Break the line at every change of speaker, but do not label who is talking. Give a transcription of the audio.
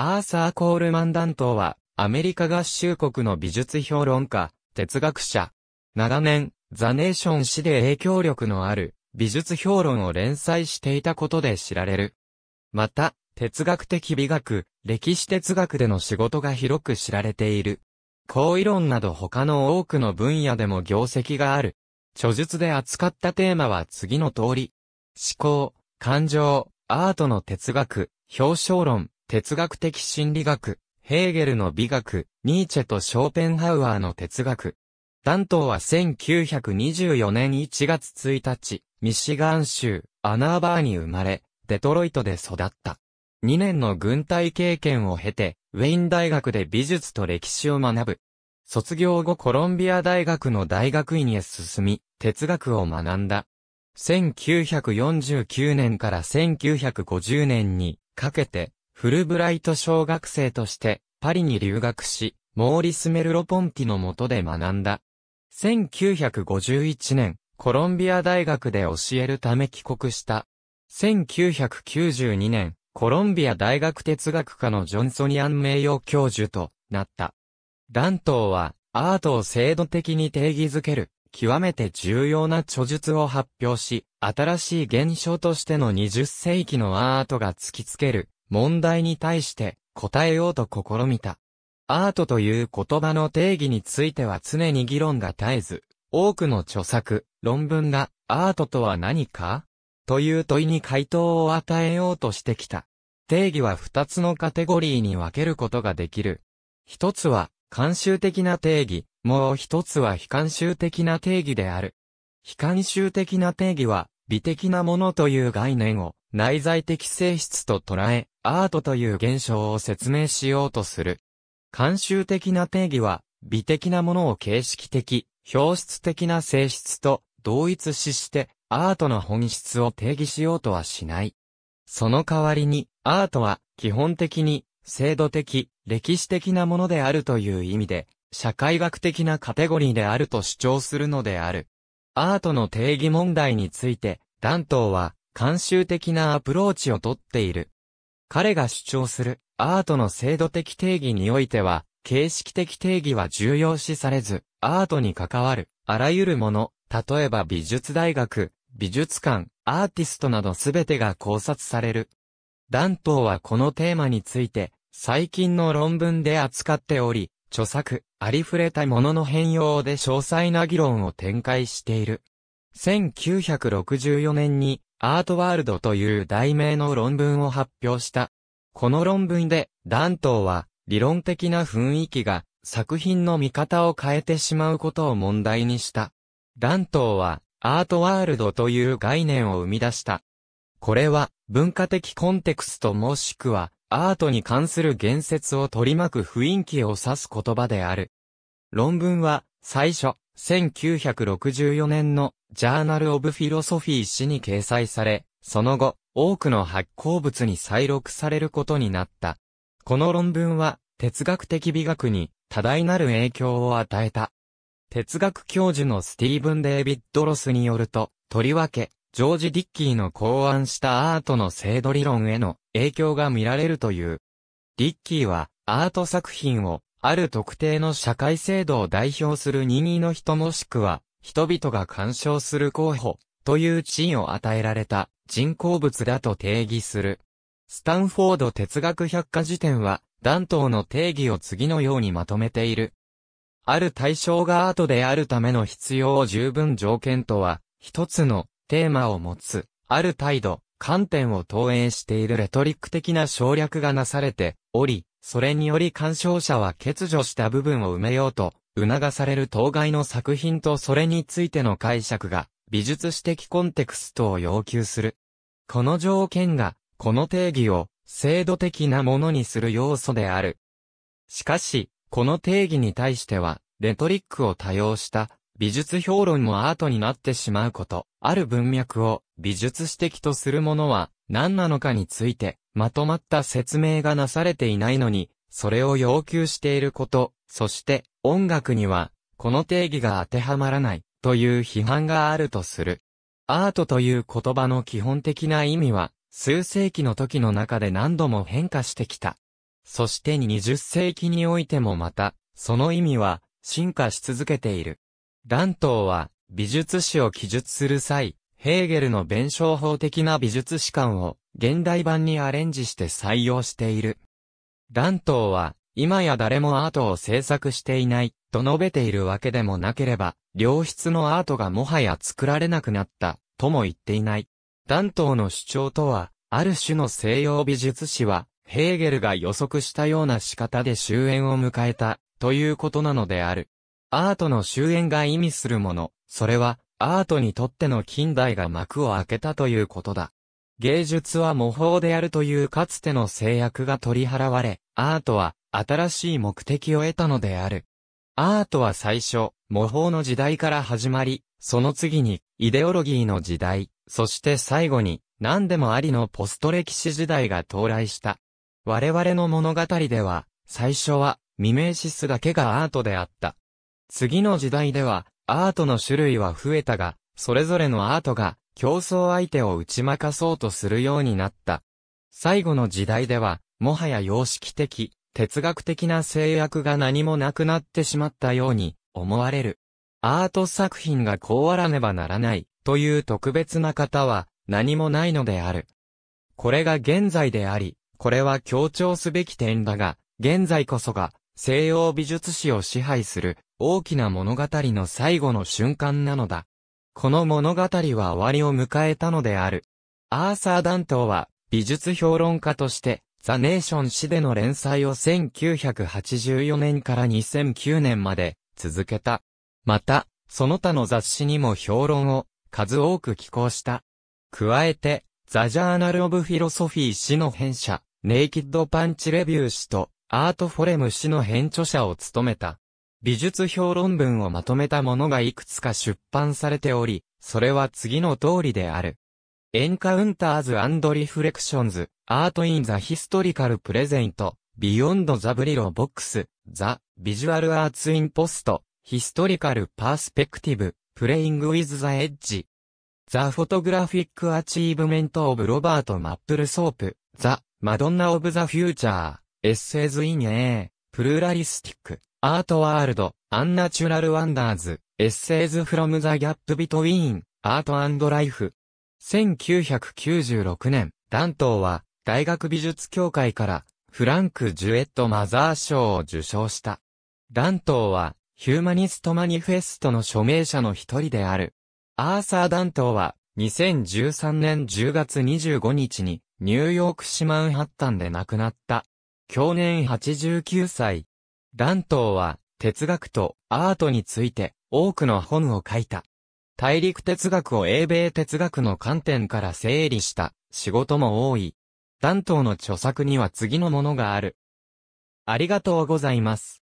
アーサー・コールマン担当は、アメリカ合衆国の美術評論家、哲学者。長年、ザ・ネーション誌で影響力のある、美術評論を連載していたことで知られる。また、哲学的美学、歴史哲学での仕事が広く知られている。好異論など他の多くの分野でも業績がある。著述で扱ったテーマは次の通り。思考、感情、アートの哲学、表彰論、哲学的心理学、ヘーゲルの美学、ニーチェとショーペンハウアーの哲学。担当は1924年1月1日、ミシガン州、アナーバーに生まれ、デトロイトで育った。2年の軍隊経験を経て、ウェイン大学で美術と歴史を学ぶ。卒業後コロンビア大学の大学院へ進み、哲学を学んだ。1949年から1950年にかけて、フルブライト小学生としてパリに留学し、モーリス・メルロポンティの下で学んだ。1951年、コロンビア大学で教えるため帰国した。1992年、コロンビア大学哲学科のジョンソニアン名誉教授となった。ダントーは、アートを制度的に定義づける、極めて重要な著述を発表し、新しい現象としての20世紀のアートが突きつける、問題に対して答えようと試みた。アートという言葉の定義については常に議論が絶えず、多くの著作、論文がアートとは何かという問いに回答を与えようとしてきた。定義は二つのカテゴリーに分けることができる。一つは、慣習的な定義、もう一つは非慣習的な定義である。非慣習的な定義は、美的なものという概念を、内在的性質と捉え、アートという現象を説明しようとする。慣習的な定義は、美的なものを形式的、表質的な性質と同一視して、アートの本質を定義しようとはしない。その代わりに、アートは基本的に制度的、歴史的なものであるという意味で、社会学的なカテゴリーであると主張するのである。アートの定義問題について、ダントーは、慣習的なアプローチをとっている。彼が主張するアートの制度的定義においては、形式的定義は重要視されず、アートに関わるあらゆるもの、例えば美術大学、美術館、アーティストなどすべてが考察される。ダントーはこのテーマについて、最近の論文で扱っており、著作、ありふれたものの変容で詳細な議論を展開している。1964年にアートワールドという題名の論文を発表した。この論文で、ダントーは、理論的な雰囲気が、作品の見方を変えてしまうことを問題にした。ダントーは、アートワールドという概念を生み出した。これは、文化的コンテクストもしくは、アートに関する言説を取り巻く雰囲気を指す言葉である。論文は、最初、1964年のジャーナル・オブ・フィロソフィー誌に掲載され、その後、多くの発行物に再録されることになった。この論文は、哲学的美学に多大なる影響を与えた。哲学教授のスティーブン・デイビッド・ロスによると、とりわけ、ジョージ・ディッキーの考案したアートの制度理論への影響が見られるという。ディッキーは、アート作品を、ある特定の社会制度を代表する任意の人もしくは、人々が干渉する候補という地位を与えられた人工物だと定義する。スタンフォード哲学百科事典は、断頭の定義を次のようにまとめている。ある対象が後であるための必要を十分条件とは、一つのテーマを持つ、ある態度、観点を投影しているレトリック的な省略がなされており、それにより干渉者は欠如した部分を埋めようと促される当該の作品とそれについての解釈が、美術史的コンテクストを要求する。この条件が、この定義を、制度的なものにする要素である。しかし、この定義に対しては、レトリックを多用した美術評論もアートになってしまうこと、ある文脈を美術史的とするものは何なのかについてまとまった説明がなされていないのに、それを要求していること、そして音楽にはこの定義が当てはまらないという批判があるとする。アートという言葉の基本的な意味は数世紀の時の中で何度も変化してきた。そして20世紀においてもまた、その意味は進化し続けている。乱闘は美術史を記述する際、ヘーゲルの弁証法的な美術史観を現代版にアレンジして採用している。蘭頭は、今や誰もアートを制作していない、と述べているわけでもなければ、良質のアートがもはや作られなくなった、とも言っていない。蘭頭の主張とは、ある種の西洋美術史は、ヘーゲルが予測したような仕方で終焉を迎えた、ということなのである。アートの終焉が意味するもの、それは、アートにとっての近代が幕を開けたということだ。芸術は模倣であるというかつての制約が取り払われ、アートは新しい目的を得たのである。アートは最初、模倣の時代から始まり、その次に、イデオロギーの時代、そして最後に、何でもありのポスト歴史時代が到来した。我々の物語では、最初は、ミメーシスだけがアートであった。次の時代では、アートの種類は増えたが、それぞれのアートが、競争相手を打ち負かそうとするようになった。最後の時代では、もはや様式的、哲学的な制約が何もなくなってしまったように思われる。アート作品がこうあらねばならないという特別な方は何もないのである。これが現在であり、これは強調すべき点だが、現在こそが西洋美術史を支配する大きな物語の最後の瞬間なのだ。この物語は終わりを迎えたのである。アーサー・ダントーは、美術評論家として、ザ・ネーション誌での連載を1984年から2009年まで続けた。また、その他の雑誌にも評論を数多く寄稿した。加えて、ザ・ジャーナル・オブ・フィロソフィー誌の編者、ネイキッド・パンチ・レビュー誌と、アート・フォレム誌の編著者を務めた。美術評論文をまとめたものがいくつか出版されており、それは次の通りである。Encounters and Reflections, Art in the Historical Present, Beyond the Brillo Box, The Visual Arts in Post, Historical Perspective, Playing with the Edge. The Photographic Achievement of Robert Mapplethorpe, The Madonna of the Future, Essays in a Pluralistic アートワールド、アンナチュラルワンダーズ、エッセイズフロムザギャップビトウィーン、アートアンドライフ。1996年、ダントーは、大学美術協会から、フランク・ジュエット・マザー賞を受賞した。ダントーは、ヒューマニストマニフェストの署名者の一人である。アーサー・ダントーは、2013年10月25日に、ニューヨーク市マンハッタンで亡くなった。去年89歳。乱東は哲学とアートについて多くの本を書いた。大陸哲学を英米哲学の観点から整理した仕事も多い。乱東の著作には次のものがある。ありがとうございます。